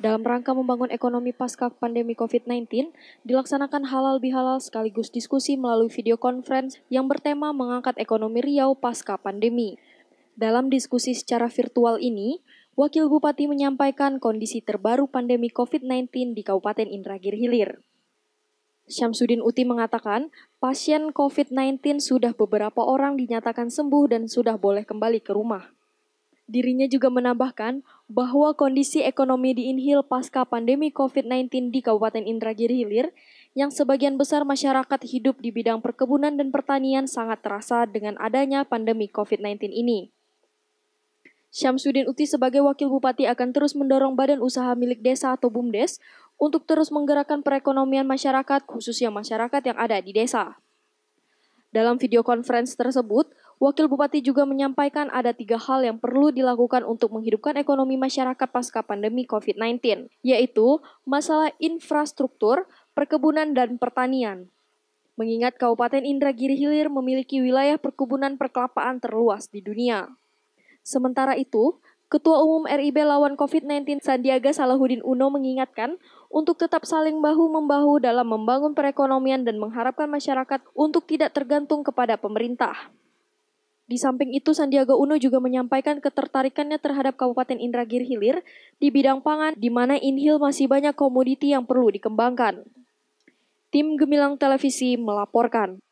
Dalam rangka membangun ekonomi pasca pandemi COVID-19, dilaksanakan halal bihalal sekaligus diskusi melalui video conference yang bertema mengangkat ekonomi Riau pasca pandemi. Dalam diskusi secara virtual ini, Wakil Bupati menyampaikan kondisi terbaru pandemi COVID-19 di Kabupaten Indragir Hilir. Syamsuddin Uti mengatakan, pasien COVID-19 sudah beberapa orang dinyatakan sembuh dan sudah boleh kembali ke rumah. Dirinya juga menambahkan bahwa kondisi ekonomi di Inhil pasca pandemi COVID-19 di Kabupaten Indragiri Hilir yang sebagian besar masyarakat hidup di bidang perkebunan dan pertanian sangat terasa dengan adanya pandemi COVID-19 ini. Syamsuddin Uti sebagai Wakil Bupati akan terus mendorong Badan Usaha Milik Desa atau BUMDes untuk terus menggerakkan perekonomian masyarakat, khususnya masyarakat yang ada di desa. Dalam video conference tersebut, Wakil Bupati juga menyampaikan ada tiga hal yang perlu dilakukan untuk menghidupkan ekonomi masyarakat pasca pandemi COVID-19, yaitu masalah infrastruktur, perkebunan, dan pertanian. Mengingat Kabupaten Indragiri Hilir memiliki wilayah perkebunan perkelapaan terluas di dunia. Sementara itu, Ketua Umum RIB lawan COVID-19 Sandiaga Salahuddin Uno mengingatkan untuk tetap saling bahu-membahu dalam membangun perekonomian dan mengharapkan masyarakat untuk tidak tergantung kepada pemerintah. Di samping itu, Sandiaga Uno juga menyampaikan ketertarikannya terhadap Kabupaten Indragiri Hilir di bidang pangan, di mana Inhil masih banyak komoditi yang perlu dikembangkan. Tim Gemilang Televisi melaporkan.